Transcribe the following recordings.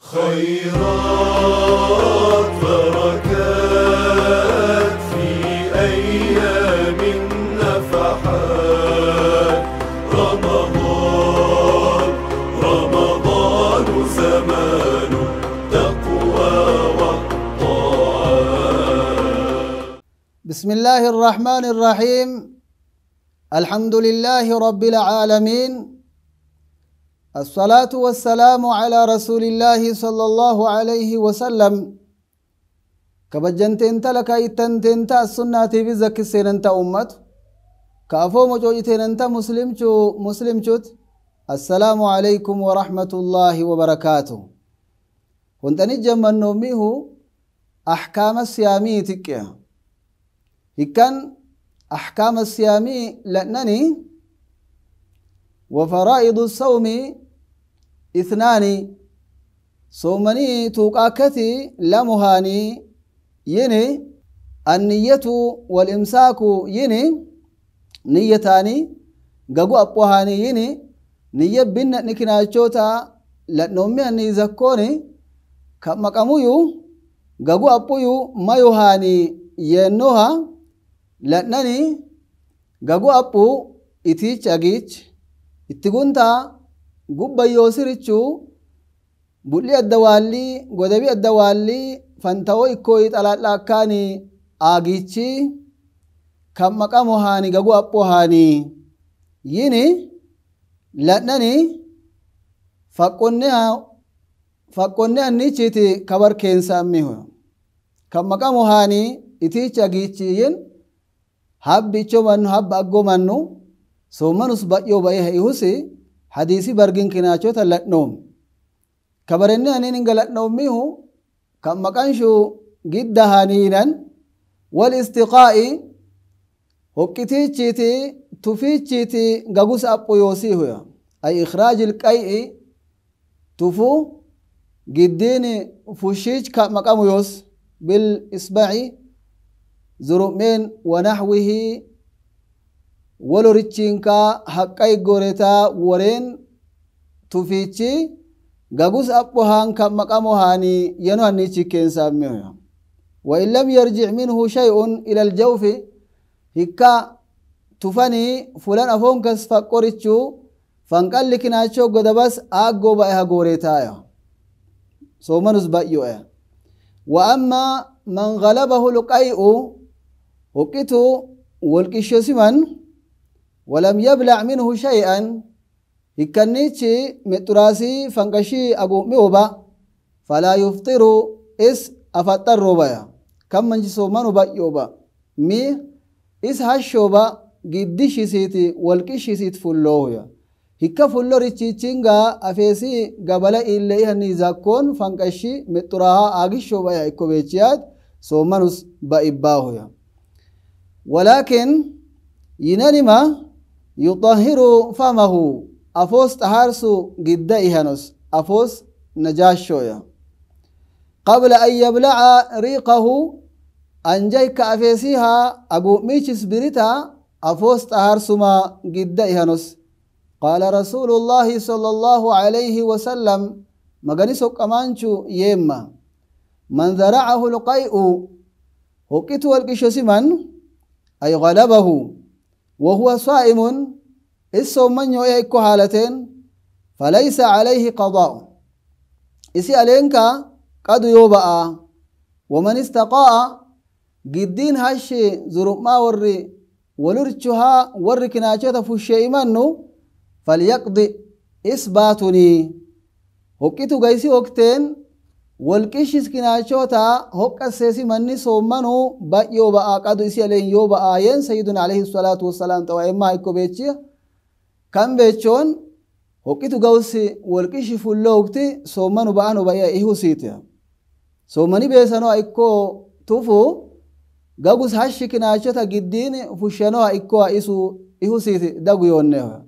خيرات بركات في أيام النفحات رمضان رمضان زمان تقوى والطاعات بسم الله الرحمن الرحيم الحمد لله رب العالمين الصلاة والسلام على رسول الله صلى الله عليه وسلم كبجنتين تلك ايتنتين تا السنة بزك انت أمت كأفو مجوجتين انت مسلم جو مسلم جوت السلام عليكم ورحمة الله وبركاته نجم جمع نوميه أحكام السيامي تكيه إكان أحكام السيامي لأنني وفرائض الصوم اثنان صومني توقاكتي لمهاني يني النية والإمساك يني نيتاني قاقو أبوهاني يني نية بنا نكناشوتا لأنهم أني زكوني كما قمويو قاقو أبويو ما يهاني ينوها لأنني قاقو أبو إتيش أجيش itti guntaa gubbayyoo sirichuu bulli addawaalli godabi addawaalli fantawo ikkooyi xalaadha akkaani aagichi kan maqamo haani gagu appo haani yini ladhani faqqonne annichiti kabar keensaamiho kan maqamo haani itichi yin habbi icho mannu habba aggo mannu soomanus baay'oo baay'ee ha'ihusi hadiisi bargin kinaachota ladnoom kabarenni aniin hinga ladnoomihu kan maqanshu gidda haniinan wal istiqaa'i hoqqitiichiiti tufiichiiti gagus aphu yoosiihuya ay ikhraaji ilqay'i tufu giddiini fushiich ka maqamu yoos bil isbaci zurumeen wanaxwihi walorichiinkaa haqqa iggoretaa wareen tufiichi gagus abbohaan kan هاني haanii yanu hannichi keensaameoya وإن لم يرجع منه شيء إلى الجوف هكا توفاني فلان أفون كس فقرتشو فانقل لكنا شو قدبس آقو بأيها قوريتايا سومنس بأيو إيه وأما من غلبه لقيء وقتو والكشسمن ولم يبلع منه شيئا يكنيتي متراسي فانكشي أقو ميوبا فلا يفطر إس أفطر بيا كم من جسومان يوبا مي إس هشوبا جدشي سيتي والكشي سيت فلويا هكا فلو ريتشيتشينغا أفيسي قبل إلي هني زاكون فانكشي متراها شوبا يا إكو بيتشيات سومانوس بيباهويا ولكن ينانما يطهر فمه أفوس تهارسو قد إهانوس أفوس نجاشويا قبل أن يبلع ريقه أنجي كأفيسيها أبو ميشس بريتا أفوس ما قد إهانوس قال رسول الله صلى الله عليه وسلم مغنسك كمانشو يما من ذرعه القيء وقت والقشسمن أي غلبه وهو صائم إسو من يؤيك حالتين فليس عليه قضاء إسي علينك قد يوبأ ومن استقاء قدين هاشي زرق ما وري ولرچها وري كناچه فشي منه فليقضي إثباتني هكتو قيسي وقتين walqishis kinaachoota hoqqasseesi manni soommanuu baay'oo ba'aa qadu isi aleen yoo ba'aayeen sayyidun alayhi salaatu wassalaam xawaa'immaa ikko beechiya kan beechoon hoqqitu gawsi walqishi fulloogti soommanu ba'anu ba'ya ihusiitiya soommani beesanoa ikkoo tufu gagus hashi kinaachota giddiin fushanoa ikkoa isu ihusiiti dagu yoonneha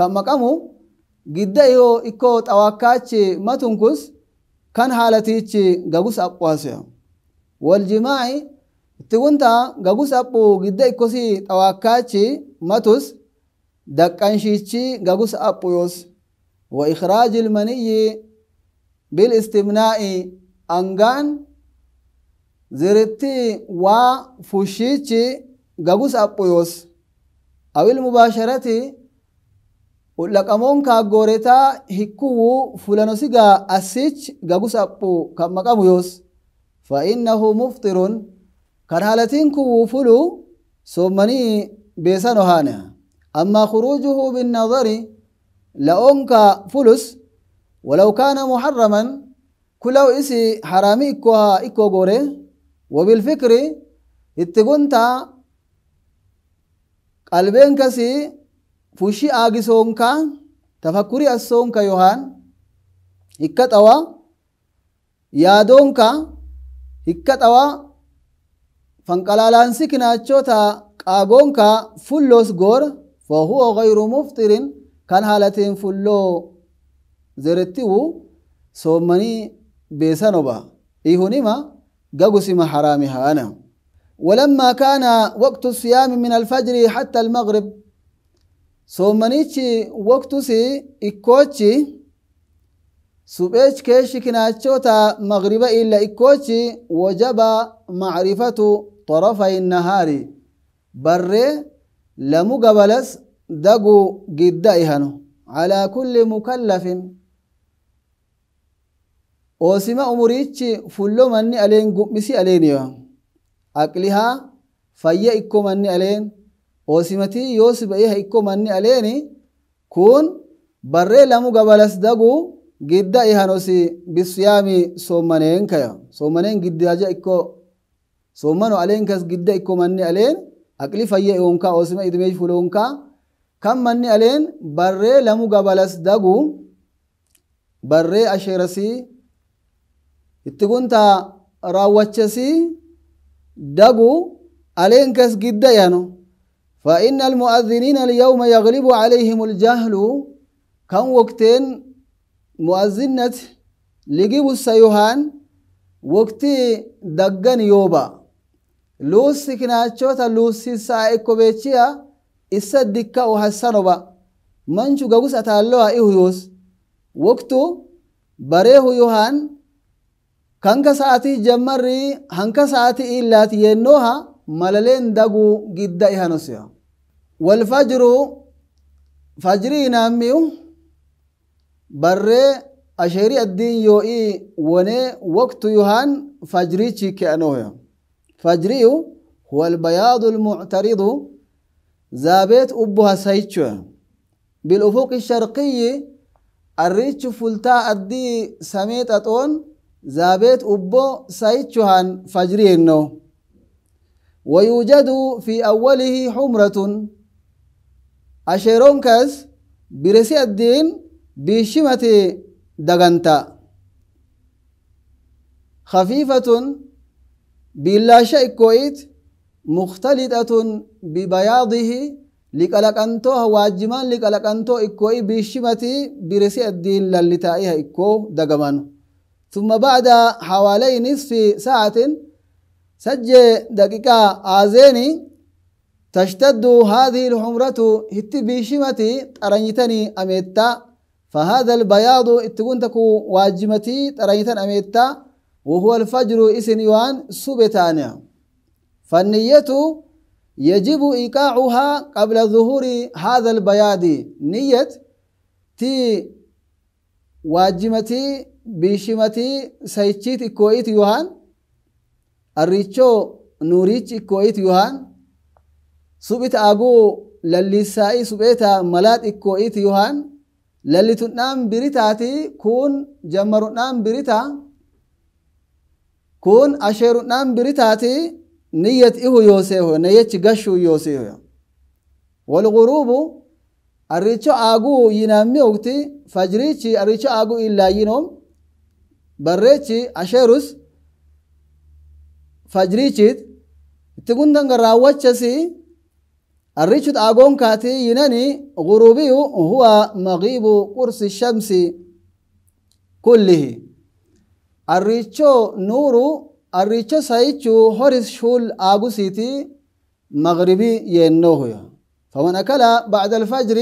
kan maqamu gidda ihoo ikkoo xawakkaachi matunkus كان حالتي غغوس أبواسيا والجماعي تقولتا غغوس أبو جدا كوسي تواكاتي ماتوس دكانشيتي غغوس أبويوس وإخراج المني بالاستمناء أنغان زرتي وفشيتي غغوس أبويوس أو المباشرة laqamoon kaagooretaa hikkuu fulanosigaa asich gagus aphu kan maqamu yoos fa'innahu muftirun kan halatiin kuwuu fulu sommanii beesano haana ammaa khuruujuhu binnadari la'oonka fulus walaw kaana muharraman kulaw isi harami ikkoha ikkoo goore wabilfikri itti gunta qalbeen kasii فوشي آغي سونكا تفكري السونكا يوهان هكت أوا يادونكا هكت أوا فانقلالان سيكنا تشوتا قاقونكا فلوس غور فهو غير مفطر كان حالتين فلو زرتيو سوماني بيسانوبا إيهوني ما غاقوسي ما حرامي هانا ولما كان وقت الصيام من الفجر حتى المغرب soomanichi waqtus ikkoochi keeshi shikinaachota magriba illaa ikkoochi wajaba macrifatu torofayin na'aari barree lamu gabalas dagu gidda gidaayahan halaakulli kulli mukallafin oosima umurichi fullo manni aleen gubbiisii aleeeniiwa aqlihaa fayya ikko manni aleen. hoosimatii yoo si ba'ee haikkoo manni aleeni kun barree lamu gabalas dagu gidda ihanosi bisiyaami sommaneen kaya sommaneen giddaja ikko sommano aleen kas gidda ikko manni aleen aqli fayya ionka oosima idmeej fulonka kan manni aleen barree lamu gabalas dagu barree asheerasi itti gunta raawwachasi dagu aleen kas gidda ihano فإن المؤذنين اليوم يغلب عليهم الجهل كان وقتين مؤذنة لجيب السيوهان وقت دقن يوبا لوس كناتشوتا لوسي سايكو بيتشيا إسا دكا وحسنوبا منشو قوس أتالوها إيهيوس وقتو بريه يوهان كانك ساعتي جمري هنك ساعتي إلاتي ينوها مللين دقو جدا إهانوسيا والفجر فجرين أميو بري أشيري الدين يوئي وني وقت يهان فجريتي كأنويا فجريو هو البياض المعترض زابيت أبوها سيتشو بالأفق الشرقي الريتش فلتا أدي سميت أتون زابيت أبو سيتشوهان فجري إنه ويوجد في أوله حمرة أشيرونكاس برسي الدين بشمة دغنتا خفيفة بلا شيء كويت مختلطة ببياضه لقلق أنتوه واجما لقلق أنتو إكوي بشمة برسي الدين للتائها إكو دغمان ثم بعد حوالي نصف ساعة سجى دقيقة آزيني تشتد هذه الحمرة هت بيشمتي أرنيتني أميتا فهذا البياض اتقون تكو واجمتي أرنيتن أميتا وهو الفجر إسنيوان سبتانيا فالنية يجب إيقاعها قبل ظهور هذا البياض نية تي واجمتي بيشمتي سيتشيت كويت يوهان arriichoo nuuriichi ikkoo'it yohaan suphit aguu lallisaa'ii supheeta malaa xiqqoo'it yohaan lallituudhaan biritaati kun jammaruudhaan birita kun asheeruudhaan biritaati niyyat ihu yooseeho nayechi gashuu yooseeho walguruubu arriicho aguu yinaammi ogti fajriichi arriicho illaa yinoom barreechi asheerus fajrichit itti gundan raawwachasi arrichut agoon kaati yinani gurubiyu huwa maghiibu qursi shamsi kullihi arricho nuuru arricho saichu horis shul aagusiti maghribi yennohuyo فمن أكل بعد الفجر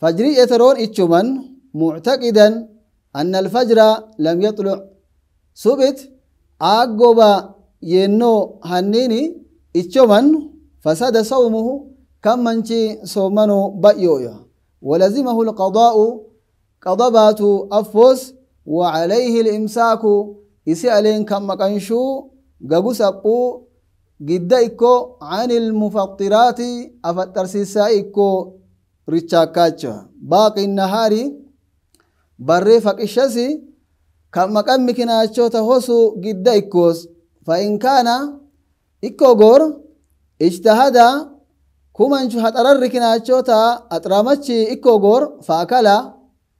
فجري يترون إتشمن معتقدا أن الفجر لم يطلع سبت أقوب yennoo hanniini ichoman fasada sawmuhu kan manchi soomano ba'yooya walazimahu alqadaa'u qada baatu affoos وعليه الإمساك إسي ألين كما كنشو غغو سقو جد إكو عن المفطرات أفتر سيسا إكو ريتشاكاتشا باقي النهار بري فقشاسي كما كان مكناتشو تهوسو جد فإن كان إكوغور اجتهد كمان شو هترركنا تا أترامتشي إكوغور فأكلا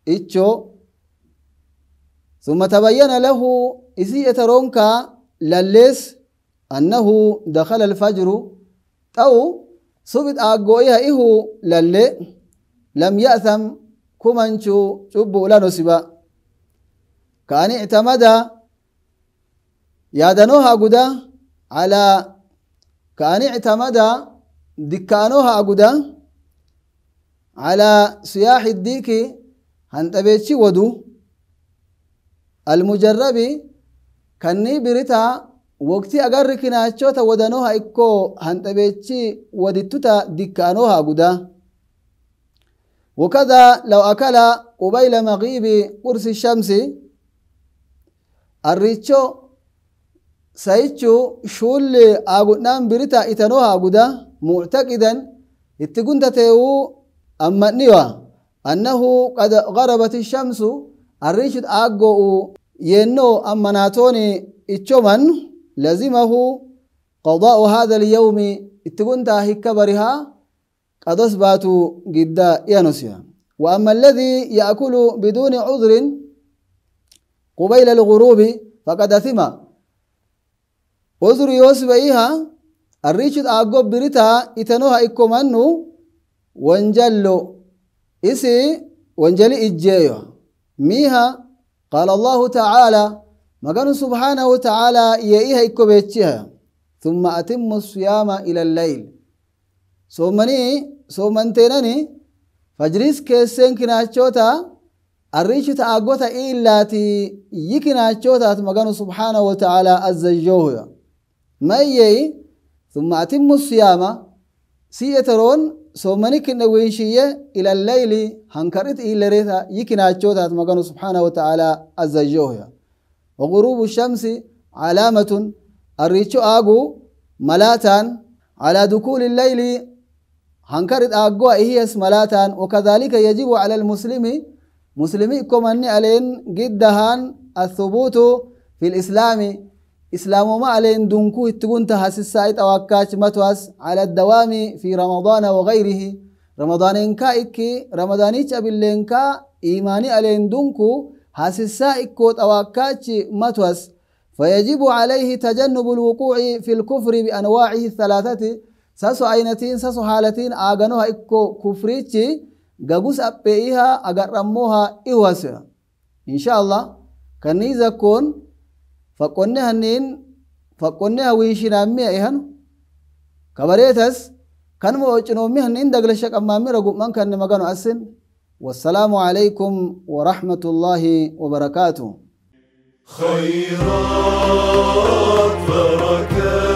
إتشو ثم تبين له إسيئة اترونكا لليس أنه دخل الفجر أو سبت أقويها إهو للي لم يأثم كمان شو شبو لنسبا كان اعتمد yaadanoohaa guda calaa kaani ictamada dikkaanoohaa guda calaa siyaaxi diiki hanxabeechi wadu almujarrabi kannii birita waqti agarri kinaachota wadanooha ikkoo hanxabeechi wadittuta dikkaanoohaa guda وكذا لو أكل قبيل مغيب قرص الشمس الريتشو سايتشو شول اغنام بريتا اتنو هاغودا معتقدا اتقنت تاو اما نيوا انه قد غربت الشمس الريشد اغو ينو اما ناتوني اتشومن لزمه قضاء هذا اليوم اتقنت هكبرها قد اثباتو جدا يانوسيا واما الذي ياكل بدون عذر قبيل الغروب فقد اثمه وزر يوسف إيها الريشد أقوب بريتها إتنوها إكو منو وانجلو إسي وانجلي إجيو ميها قال الله تعالى مقال سبحانه وتعالى يأيها إكو ثم أتم الصيام إلى الليل سومني سومنتينني فجريس كيسين كناتشوتا الريشد أقوتا إلاتي يكناتشوتا مقال سبحانه وتعالى أزجوه مايي ثم أتم الصيام سيترون صومنك نوينشية إلى الليل هنكرت إلى ريثا يكنا أتشوتات مكانه سبحانه وتعالى أزجوه وغروب الشمس علامة الريتشو آغو ملاتان على دخول الليل هنكرت آغو إهيس ملاتان وكذلك يجب على المسلم مسلمي كمان علين جدهان الثبوت في الإسلام إسلام ما علينا دونكو اتقون تهاس السايت أو أكاش متواس على الدوام في رمضان وغيره رمضان إنكا إكي رمضان إيش أبي اللي إنكا إيماني علينا دونكو هاس السائكوت أو أكاش متواس فيجب عليه تجنب الوقوع في الكفر بأنواعه الثلاثة ساسو عينتين ساسو حالتين آغانوها إكو كفريتي غاقوس gagus appe'iha agarrammoha iwasa insha allah kanni كون faqqoonni hanneen faqqoonni hawwii shinaammi'a ihanu kabareetas kan mo ocinoommi hanneen daglasha qammaammi ragumman kanne maganu asin والسلام عليكم ورحمة الله وبركاته خيرات بركات